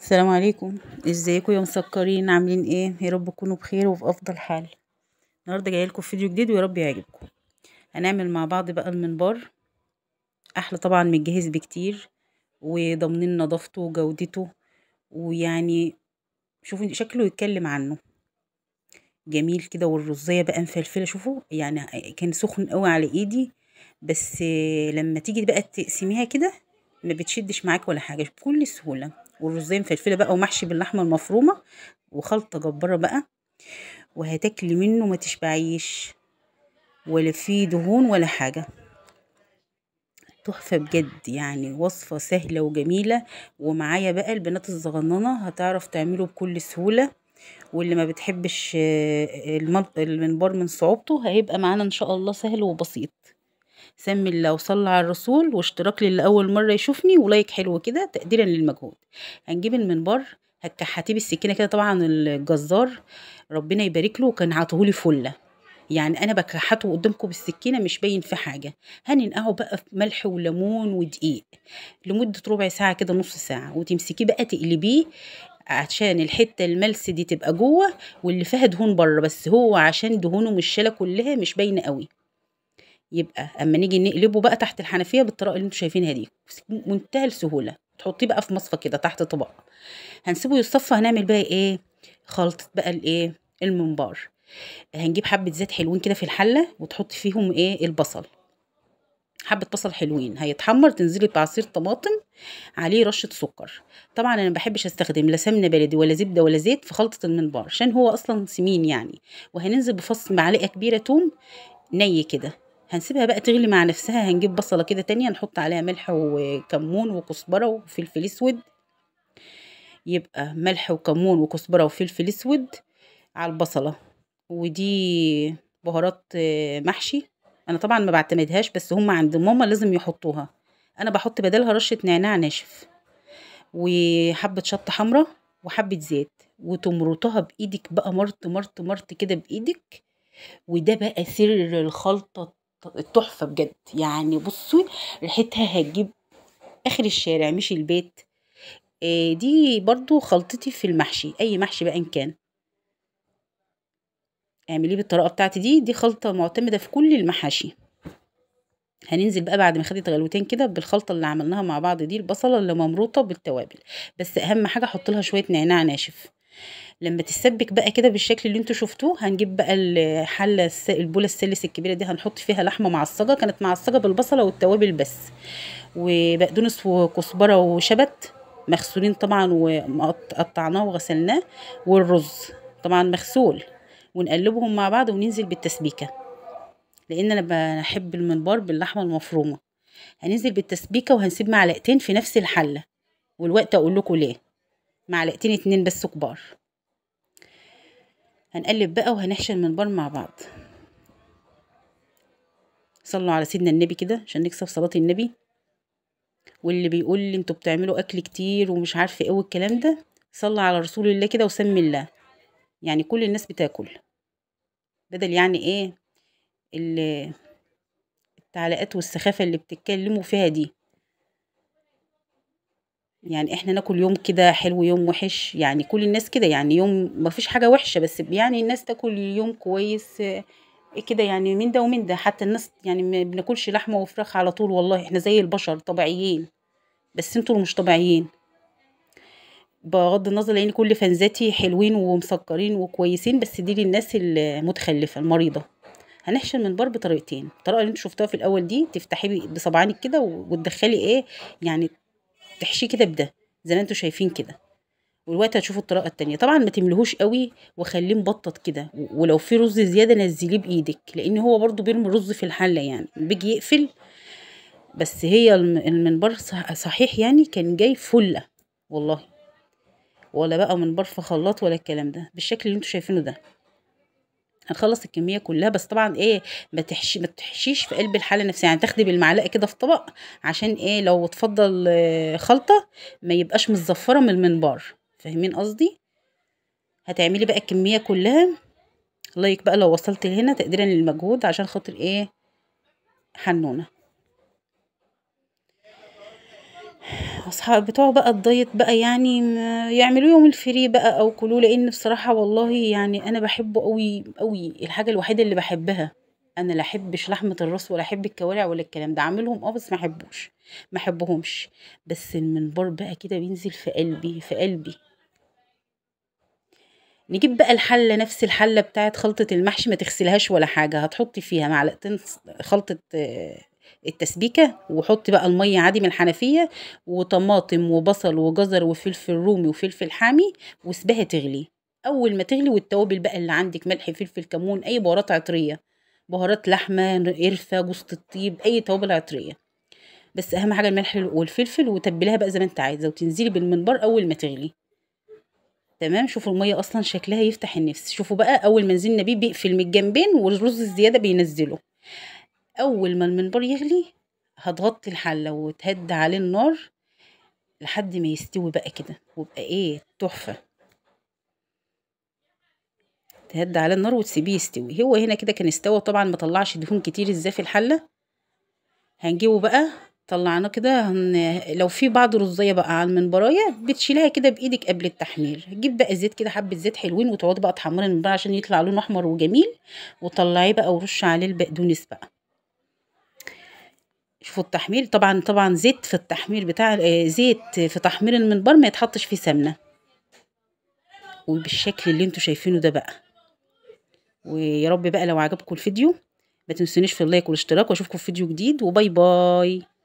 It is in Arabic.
السلام عليكم ازيكم يا مسكرين عاملين ايه يا رب تكونوا بخير وفي افضل حال النهارده جايه لكم فيديو جديد ويا رب يعجبكم هنعمل مع بعض بقى المنبار احلى طبعا من بكتير وضامنين نظافته وجودته ويعني شوفوا شكله يتكلم عنه جميل كده والرزيه بقى مفلفله شوفوا يعني كان سخن قوي على ايدي بس لما تيجي بقى تقسميها كده ما بتشدش معاك ولا حاجه بكل سهوله والرزين مفلفله بقى ومحشي باللحمه المفرومه وخلطه جباره بقى وهتاكلي منه ما تشبعيش ولا فيه دهون ولا حاجه تحفة بجد يعني وصفة سهلة وجميلة ومعايا بقى البنات الصغننة هتعرف تعمله بكل سهولة واللي ما بتحبش آه، المنبار من صعوبته هيبقى معانا ان شاء الله سهل وبسيط سمي الله وصلى على الرسول واشتراك للي اول مره يشوفني ولايك حلو كده تقديرا للمجهود هنجيب المنبر هتكحتيه بالسكينه كده طبعا الجزار ربنا يبارك له وكان عطهولي فله يعني انا بكحته قدامكم بالسكينه مش باين في حاجه هننقعه بقى في ملح وليمون ودقيق لمده ربع ساعه كده نص ساعه وتمسكيه بقى تقلبيه عشان الحته الملس دي تبقى جوه واللي فيها دهون بره بس هو عشان دهونه مش شاله كلها مش باينه قوي يبقى اما نيجي نقلبه بقى تحت الحنفيه بالطريقه اللي انتوا شايفينها دي بمنتهى السهوله تحطيه بقى في مصفى كده تحت طبق هنسيبه يتصفى هنعمل بقى ايه خلطه بقى الايه الممبار هنجيب حبه زيت حلوين كده في الحله وتحطي فيهم ايه البصل حبه بصل حلوين هيتحمر تنزلي بعصير طماطم عليه رشه سكر طبعا انا ما بحبش استخدم لا سمنه بلدي ولا زبده ولا زيت في خلطه المنبار عشان هو اصلا سمين يعني وهننزل بفص معلقه كبيره توم ني كده هنسيبها بقى تغلي مع نفسها هنجيب بصلة كده تانية نحط عليها ملح وكمون وكزبرة وفلفل اسود يبقى ملح وكمون وكزبرة وفلفل اسود على البصلة ودي بهارات آه، محشي انا طبعا ما بعتمدهاش بس هم عند ماما لازم يحطوها انا بحط بدلها رشة نعناع ناشف وحبة شطة حمراء وحبة زيت وتمرطها بايدك بقى مرت مرت مرت كده بايدك وده بقى سر الخلطة تحفه بجد يعني بصي ريحتها هتجيب اخر الشارع مش البيت آه دي برضو خلطتي في المحشي اي محشي بقى ان كان اعمليه بالطريقه بتاعتي دي دي خلطه معتمده في كل المحاشي هننزل بقى بعد ما خدت غلوتين كده بالخلطه اللي عملناها مع بعض دي البصله اللي ممروطه بالتوابل بس اهم حاجه احط لها شويه نعناع ناشف لما تسبك بقى كده بالشكل اللي انتوا شفتوه هنجيب بقى الحله البوله السلس الكبيره دي هنحط فيها لحمه معصجه كانت معصجه بالبصله والتوابل بس وبقدونس وكزبره وشبت مغسولين طبعا وقطعناه وغسلناه والرز طبعا مغسول ونقلبهم مع بعض وننزل بالتسبيكه لان انا بحب المنبار باللحمه المفرومه هننزل بالتسبيكه وهنسيب معلقتين في نفس الحله والوقت اقول لكم ليه معلقتين اتنين بس كبار هنقلب بقى وهنحشي المنبر مع بعض صلوا على سيدنا النبي كده عشان نكسب صلاة النبي واللي بيقول لي انتوا بتعملوا اكل كتير ومش عارفه ايه والكلام ده صلى على رسول الله كده وسمي الله يعني كل الناس بتاكل بدل يعني ايه التعليقات والسخافه اللي بتتكلموا فيها دي يعني احنا ناكل يوم كده حلو يوم وحش يعني كل الناس كده يعني يوم ما فيش حاجه وحشه بس يعني الناس تاكل يوم كويس آه، كده يعني من ده ومن ده حتى الناس يعني ما بناكلش لحمه وفراخ على طول والله احنا زي البشر طبيعيين بس انتوا مش طبيعيين بغض النظر لان كل فنزاتي حلوين ومسكرين وكويسين بس دي للناس المتخلفه المريضه هنحشي المنبر بطريقتين الطريقه اللي انتوا شفتوها في الاول دي تفتحي بصبعانك كده وتدخلي ايه يعني تحشيه كده بده زي ما انتوا شايفين كده ودلوقتي هتشوفوا الطريقه التانية طبعا ما تملهوش قوي وخليه مبطط كده ولو في رز زياده نزليه بايدك لان هو برضو بيرمي رز في الحله يعني بيجي يقفل بس هي المنبر صحيح يعني كان جاي فله والله ولا بقى منبر في خلاط ولا الكلام ده بالشكل اللي انتوا شايفينه ده هنخلص الكميه كلها بس طبعا ايه ما تحشي ما تحشيش في قلب الحاله نفسها يعني تاخدي بالمعلقه كده في طبق عشان ايه لو تفضل آه، خلطه ما يبقاش متزفره من المنبار فاهمين قصدي هتعملي بقى الكميه كلها لايك بقى لو وصلت لهنا تقديرا للمجهود عشان خاطر ايه حنونه اصحاب بتوع بقى الدايت بقى يعني يعملوا يوم الفري بقى او كلوه لان بصراحة والله يعني انا بحبه أوي، أوي، الحاجة الوحيدة اللي بحبها انا لا احبش لحمة الراس ولا احب الكوارع ولا الكلام ده، عاملهم آه بس ما احبوش ما احبهمش، بس المنبر بقى كده بينزل في قلبي في قلبي. نجيب بقى الحلة نفس الحلة بتاعة خلطة المحشي ما تغسلهاش ولا حاجة، هتحطي فيها معلقتين خلطة التسبيكه وحط بقى الميه عادي من الحنفيه وطماطم وبصل وجزر وفلفل رومي وفلفل حامي واسبها تغلي اول ما تغلي والتوابل بقى اللي عندك ملح فلفل كمون اي بهارات عطريه بهارات لحمه قرفه جوز الطيب اي توابل عطريه بس اهم حاجه الملح والفلفل وتبليها بقى زي ما انت عايزه وتنزلي بالمنبر اول ما تغلي تمام شوفوا الميه اصلا شكلها يفتح النفس شوفوا بقى اول ما نزلنا بيه بيقفل من الجنبين والرز الزياده بينزله أول ما المنبار يغلي هتغطي الحلة وتهد عليه النار لحد ما يستوي بقى كده ويبقى ايه تحفة تهد عليه النار وتسيبيه يستوي هو هنا كده كان استوى طبعا ما طلعش دهون كتير ازاي في الحلة هنجيبه بقى طلعناه كده هن... لو في بعض رزية بقى على المنبراية بتشيلها كده بايدك قبل التحمير جيب بقى زيت كده حبة زيت حلوين وتقعدي بقى تحمري المنبر عشان يطلع لونه احمر وجميل وطلعيه بقى ورش عليه البقدونس بقى شوفوا التحمير طبعا طبعا زيت في التحميل بتاع آه، زيت في تحمير المنبر ما يتحطش فيه سمنه وبالشكل اللي انتوا شايفينه ده بقى ويا رب بقى لو عجبكم الفيديو ما تنسونيش في اللايك والاشتراك واشوفكم في فيديو جديد وباي باي